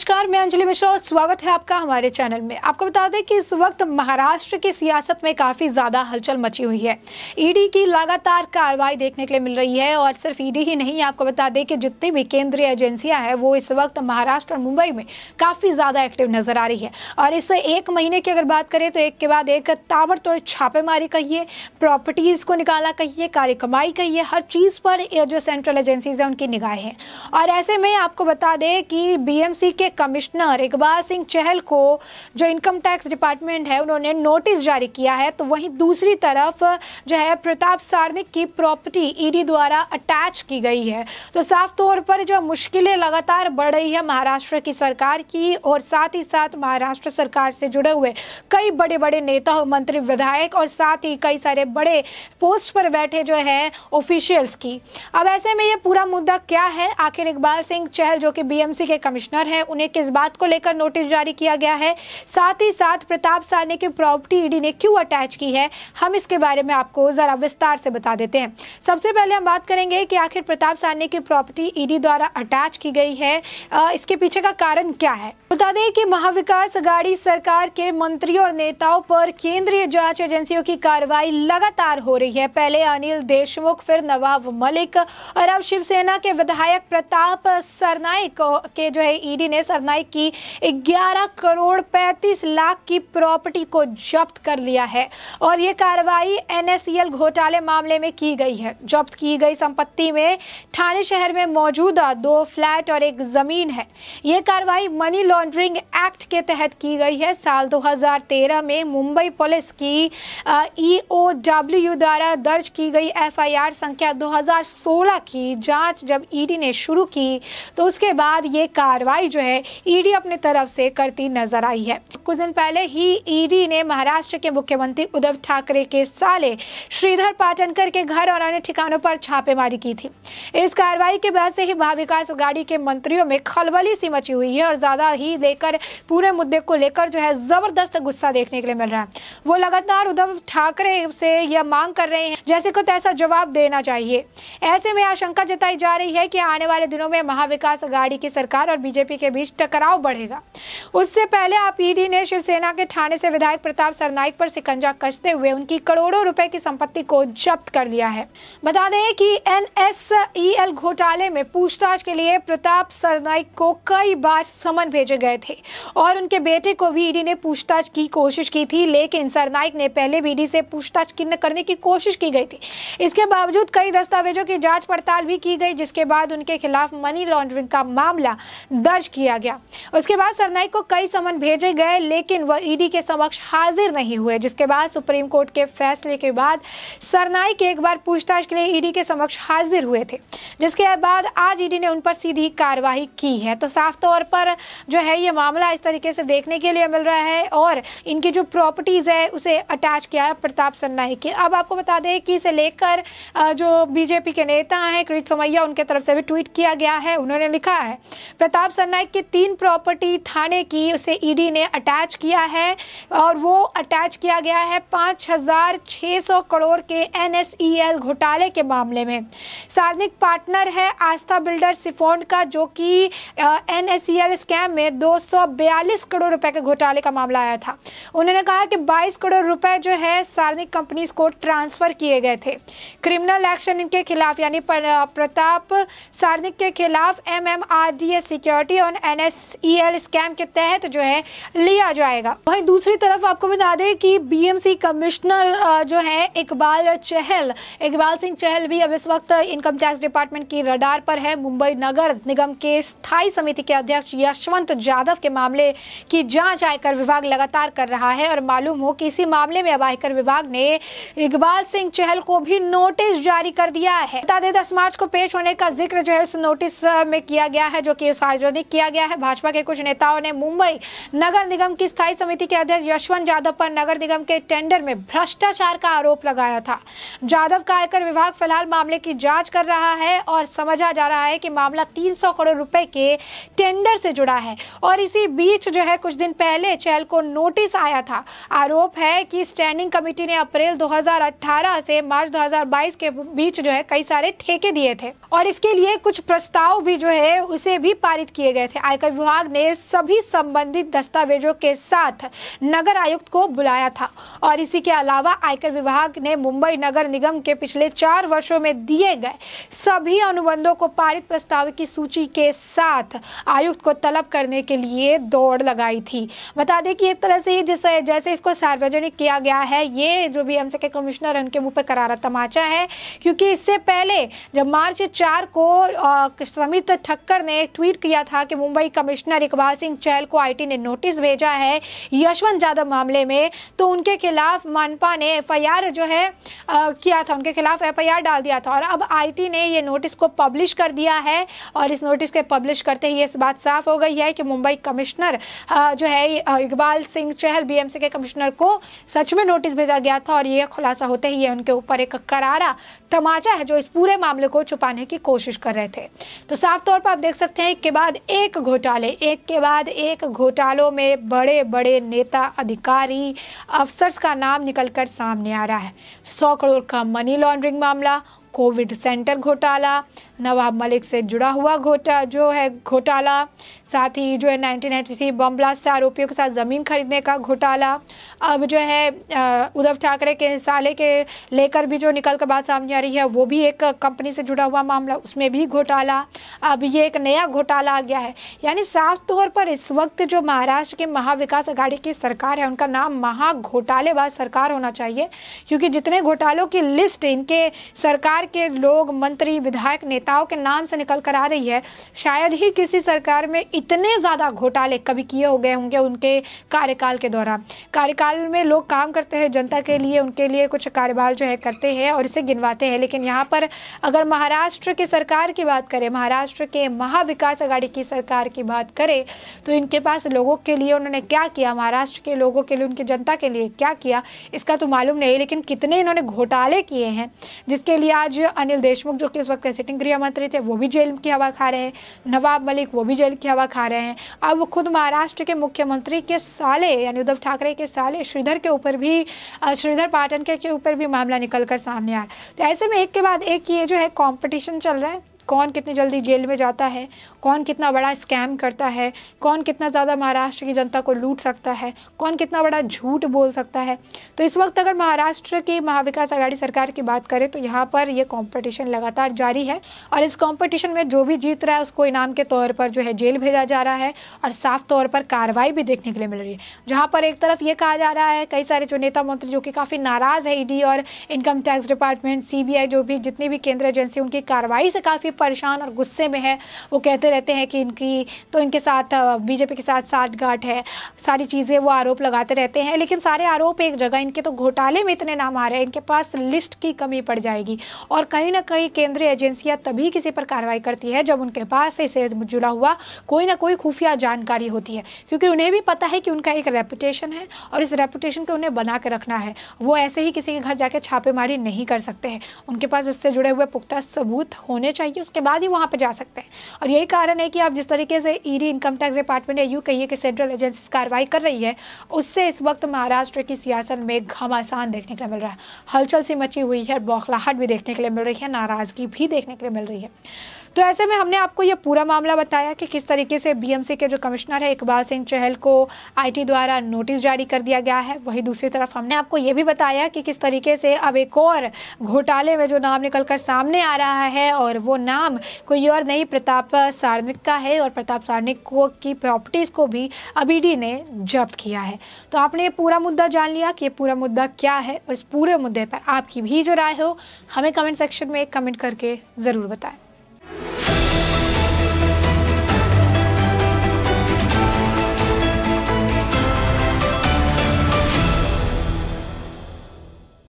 let go. मैं अंजलि मिश्रा और स्वागत है आपका हमारे चैनल में आपको बता दें कि इस वक्त महाराष्ट्र की सियासत में काफ़ी ज़्यादा हलचल मची हुई है ईडी e की लगातार कार्रवाई देखने के लिए मिल रही है और सिर्फ ईडी e ही नहीं आपको बता दें कि जितनी भी केंद्रीय एजेंसियां हैं वो इस वक्त महाराष्ट्र और मुंबई में काफ़ी ज़्यादा एक्टिव नज़र आ रही है और इस एक महीने की अगर बात करें तो एक के बाद एक ताबड़तोड़ छापेमारी कहिए प्रॉपर्टीज़ को निकाला कहिए कार्य कमाई कहिए हर चीज़ पर जो सेंट्रल एजेंसीज हैं उनकी निगाहें हैं और ऐसे में आपको बता दें कि बी के कमीशन कमिश्नर इकबाल सिंह चहल को जो इनकम टैक्स डिपार्टमेंट है उन्होंने नोटिस जारी किया है तो वहीं दूसरी तरफ जो है प्रताप सारनिक की प्रॉपर्टी ईडी e द्वारा अटैच की गई है तो साफ तौर पर जो मुश्किलें लगातार बढ़ रही है महाराष्ट्र की सरकार की और साथ ही साथ महाराष्ट्र सरकार से जुड़े हुए कई बड़े बड़े नेता मंत्री विधायक और साथ ही कई सारे बड़े पोस्ट पर बैठे जो है ऑफिशियल्स की अब ऐसे में ये पूरा मुद्दा क्या है आखिर इकबाल सिंह चहल जो कि बीएमसी के कमिश्नर हैं उन्हें इस बात को लेकर नोटिस जारी किया गया है साथ ही साथ प्रताप सारने की प्रॉपर्टी ईडी ने क्यों अटैच की है हम इसके बारे में आपको जरा विस्तार से बता देते हैं सबसे पहले हम बात करेंगे कि आखिर प्रताप सारने की प्रॉपर्टी ईडी द्वारा अटैच की गई है इसके पीछे का कारण क्या है बता दें कि महाविकास अघाड़ी सरकार के मंत्रियों और नेताओं पर केंद्रीय जांच एजेंसियों की कार्रवाई लगातार हो रही है पहले अनिल देशमुख फिर नवाब मलिक और अब शिवसेना के विधायक प्रताप सरनाइक के जो है ईडी ने सरनाइक नाइक की 11 करोड़ 35 लाख की प्रॉपर्टी को जब्त कर लिया है और ये कार्रवाई एनएसईएल घोटाले मामले में की गई है जब्त की गई संपत्ति में ठाणे शहर में मौजूदा दो फ्लैट और एक जमीन है ये कार्रवाई मनी लॉन्ड्रिंग एक्ट के तहत की गई है साल 2013 में मुंबई पुलिस की ईओडब्ल्यू e द्वारा दर्ज की गई एफआईआर संख्या 2016 की जांच जब ईडी e ने शुरू की तो उसके बाद ये कार्रवाई जो है ईडी अपने तरफ से करती नजर आई है कुछ दिन पहले ही ईडी ने महाराष्ट्र के मुख्यमंत्री उद्धव ठाकरे के साले श्रीधर पाटनकर के घर और अन्य ठिकानों पर छापेमारी की थी इस कार्रवाई के बाद से ही महाविकास गाड़ी के मंत्रियों में खलबली सी मची हुई है और ज्यादा ही लेकर पूरे मुद्दे को लेकर जो है जबरदस्त गुस्सा देखने के लिए मिल रहा है वो लगातार उद्धव ठाकरे से यह मांग कर रहे हैं जैसे को ऐसा जवाब देना चाहिए ऐसे में आशंका जताई जा रही है कि आने वाले दिनों में महाविकास अघाड़ी की सरकार और बीजेपी के बीच टक्कर टकराव बढ़ेगा उससे पहले आप ईडी ने शिवसेना के थाने से विधायक प्रताप सरनाइक पर सिकंजा कसते हुए उनकी करोड़ों रुपए की संपत्ति को जब्त कर लिया है बता दें कि एनएसईएल घोटाले में पूछताछ के लिए प्रताप सरनाइक को कई बार समन भेजे गए थे और उनके बेटे को भी ईडी ने पूछताछ की कोशिश की थी लेकिन सरनाइक ने पहले भी ईडी से पूछताछ करने की कोशिश की गई थी इसके बावजूद कई दस्तावेजों की जांच पड़ताल भी की गई जिसके बाद उनके खिलाफ मनी लॉन्ड्रिंग का मामला दर्ज किया गया उसके बाद सरनाइक को कई समन भेजे गए लेकिन वह ईडी e के समक्ष हाजिर नहीं हुए जिसके बाद सुप्रीम कोर्ट के फैसले के बाद सरनाइक एक बार पूछताछ के लिए ईडी e के समक्ष हाजिर हुए थे जिसके बाद आज ईडी e ने उन पर सीधी कार्यवाही की है तो साफ तौर पर जो है ये मामला इस तरीके से देखने के लिए मिल रहा है और इनकी जो प्रॉपर्टीज है उसे अटैच किया है प्रताप सन्नाई के अब आपको बता दें कि इसे लेकर जो बीजेपी के नेता हैं कृत सोमैया उनके तरफ से भी ट्वीट किया गया है उन्होंने लिखा है प्रताप सरनाइक के तीन तीन प्रॉपर्टी थाने की उसे ईडी e ने अटैच किया है और वो अटैच किया गया है पाँच हज़ार छः सौ करोड़ के एनएसईएल e घोटाले के मामले में सार्वजनिक पार्टनर है आस्था बिल्डर सिफोन का जो कि एन e स्कैम में 242 करोड़ रुपए के घोटाले का मामला आया था उन्होंने कहा कि 22 करोड़ रुपए जो है सार्वजनिक कंपनीज को ट्रांसफ़र किए गए थे क्रिमिनल एक्शन इनके खिलाफ यानी प्रताप सार्वजनिक के खिलाफ एम एम सिक्योरिटी और N S L e scam के तहत जो है लिया जाएगा वहीं दूसरी तरफ आपको बता दें कि बीएमसी कमिश्नर जो है इकबाल चहल इकबाल सिंह चहल भी अब इस वक्त इनकम टैक्स डिपार्टमेंट की रडार पर है मुंबई नगर निगम के स्थायी समिति के अध्यक्ष यशवंत जाधव के मामले की जांच आयकर विभाग लगातार कर रहा है और मालूम हो कि इसी मामले में अब आयकर विभाग ने इकबाल सिंह चहल को भी नोटिस जारी कर दिया है बता दें दस मार्च को पेश होने का जिक्र जो है उस नोटिस में किया गया है जो कि सार्वजनिक किया गया है भाजपा के कुछ नेताओं ने मुंबई नगर निगम की स्थायी समिति के अध्यक्ष यशवंत जाधव पर नगर निगम के टेंडर में भ्रष्टाचार का आरोप लगाया था जाधव का आयकर विभाग फिलहाल मामले की जांच कर रहा है और समझा जा रहा है कि मामला 300 करोड़ रुपए के टेंडर से जुड़ा है और इसी बीच जो है कुछ दिन पहले चहल को नोटिस आया था आरोप है कि स्टैंडिंग कमेटी ने अप्रैल 2018 से मार्च 2022 के बीच जो है कई सारे ठेके दिए थे और इसके लिए कुछ प्रस्ताव भी जो है उसे भी पारित किए गए थे आयकर विभाग ने सभी संबंधित दस्तावेजों के साथ नगर आयुक्त को बुलाया था और इसी के अलावा आयकर विभाग ने मुंबई नगर निगम के पिछले चार वर्षों में दिए गए सभी अनुबंधों को पारित प्रस्ताव की सूची के साथ आयुक्त को तलब करने के लिए दौड़ लगाई थी बता दें कि एक तरह से जिस जैसे इसको सार्वजनिक किया गया है ये जो भी के कमिश्नर है उनके मुंह पर करारा तमाचा है क्योंकि इससे पहले जब मार्च चार को समित ठक्कर ने ट्वीट किया था कि मुंबई कमिश्नर इकबाल सिंह चहल को आईटी ने नोटिस भेजा है यशवंत यादव मामले में तो उनके खिलाफ मानपा ने एफ जो है आ, किया था उनके खिलाफ एफ डाल दिया था और अब आई ने ये नोटिस को पब्लिश कर दिया है और इस नोटिस के पब्लिश करते ही ये बात साफ हो गई है कि मुंबई कमिश्नर जो है इकबाल सिंह चहल बीएमसी के कमिश्नर को सच में नोटिस भेजा गया था और ये खुलासा होते ही है उनके ऊपर एक करारा तमाचा है जो इस पूरे मामले को छुपाने की कोशिश कर रहे थे तो साफ तौर पर आप देख सकते हैं कि बाद एक घोटाला घोटाले एक के बाद एक घोटालों में बड़े बड़े नेता अधिकारी अफसर्स का नाम निकलकर सामने आ रहा है सौ करोड़ का मनी लॉन्ड्रिंग मामला कोविड सेंटर घोटाला नवाब मलिक से जुड़ा हुआ घोटा जो है घोटाला साथ ही जो है nineteen ninety three bomb blast से आरोपियों के साथ ज़मीन खरीदने का घोटाला अब जो है उद्धव ठाकरे के साले के लेकर भी जो निकल कर बात सामने आ रही है वो भी एक कंपनी से जुड़ा हुआ मामला उसमें भी घोटाला अब ये एक नया घोटाला आ गया है यानी साफ तौर पर इस वक्त जो महाराष्ट्र के महाविकास अघाड़ी की सरकार है उनका नाम महा घोटालेबाज सरकार होना चाहिए क्योंकि जितने घोटालों की लिस्ट इनके सरकार के लोग मंत्री विधायक नेताओं के नाम से निकल कर आ रही है शायद ही किसी सरकार में इतने ज़्यादा घोटाले कभी किए हो गए होंगे उनके कार्यकाल के दौरान कार्यकाल में लोग काम करते हैं जनता के लिए उनके लिए कुछ कार्यभार जो है करते हैं और इसे गिनवाते हैं लेकिन यहाँ पर अगर महाराष्ट्र की सरकार की बात करें महाराष्ट्र के महाविकास अघाड़ी की सरकार की बात करें तो इनके पास लोगों के लिए उन्होंने क्या किया महाराष्ट्र के लोगों के लिए उनकी जनता के लिए क्या किया इसका तो मालूम नहीं लेकिन कितने इन्होंने घोटाले किए हैं जिसके लिए आज अनिल देशमुख जो कि इस वक्त सिटिंग गृह मंत्री थे वो भी जेल की हवा खा रहे हैं नवाब मलिक वो भी जेल की हवा खा रहे हैं अब खुद महाराष्ट्र के मुख्यमंत्री के साले यानी उद्धव ठाकरे के साले श्रीधर के ऊपर भी श्रीधर पाटन के ऊपर भी मामला निकल कर सामने आ रहा है तो ऐसे में एक के बाद एक ये जो है कॉम्पिटिशन चल रहा है कौन कितनी जल्दी जेल में जाता है कौन कितना बड़ा स्कैम करता है कौन कितना ज़्यादा महाराष्ट्र की जनता को लूट सकता है कौन कितना बड़ा झूठ बोल सकता है तो इस वक्त अगर महाराष्ट्र की महाविकास आघाड़ी सरकार की बात करें तो यहाँ पर यह कॉम्पिटिशन लगातार जारी है और इस कॉम्पिटिशन में जो भी जीत रहा है उसको इनाम के तौर पर जो है जेल भेजा जा रहा है और साफ तौर पर कार्रवाई भी देखने के लिए मिल रही है जहाँ पर एक तरफ ये कहा जा रहा है कई सारे जो नेता मंत्री जो कि काफ़ी नाराज़ है ईडी और इनकम टैक्स डिपार्टमेंट सीबीआई जो भी जितनी भी केंद्र एजेंसी उनकी कार्रवाई से काफ़ी परेशान और गुस्से में है वो कहते रहते हैं कि इनकी तो इनके साथ बीजेपी के साथ साठगांठ है सारी चीज़ें वो आरोप लगाते रहते हैं लेकिन सारे आरोप एक जगह इनके तो घोटाले में इतने नाम आ रहे हैं इनके पास लिस्ट की कमी पड़ जाएगी और कहीं ना कहीं केंद्रीय एजेंसियां तभी किसी पर कार्रवाई करती है जब उनके पास इसे जुड़ा हुआ कोई ना कोई खुफिया जानकारी होती है क्योंकि उन्हें भी पता है कि उनका एक रेपुटेशन है और इस रेपुटेशन को उन्हें बना के रखना है वो ऐसे ही किसी के घर जाके छापेमारी नहीं कर सकते हैं उनके पास उससे जुड़े हुए पुख्ता सबूत होने चाहिए उसके बाद ही वहाँ पर जा सकते हैं और यही कारण है कि आप जिस तरीके से ईडी इनकम टैक्स डिपार्टमेंट या यू कहिए कि सेंट्रल एजेंसी कार्रवाई कर रही है उससे इस वक्त महाराष्ट्र की सियासत में घमासान देखने के लिए मिल रहा है हलचल सी मची हुई है बौखलाहट भी देखने के लिए मिल रही है नाराज़गी भी देखने के लिए मिल रही है तो ऐसे में हमने आपको ये पूरा मामला बताया कि किस तरीके से बीएमसी के जो कमिश्नर है इकबाल सिंह चहल को आईटी द्वारा नोटिस जारी कर दिया गया है वहीं दूसरी तरफ हमने आपको ये भी बताया कि किस तरीके से अब एक और घोटाले में जो नाम निकल कर सामने आ रहा है और वो नाम कोई और नहीं प्रताप सार्विक का है और प्रताप सार्विक को की प्रॉपर्टीज़ को भी अबीडी ने जब्त किया है तो आपने ये पूरा मुद्दा जान लिया कि ये पूरा मुद्दा क्या है और इस पूरे मुद्दे पर आपकी भी जो राय हो हमें कमेंट सेक्शन में कमेंट करके ज़रूर बताएं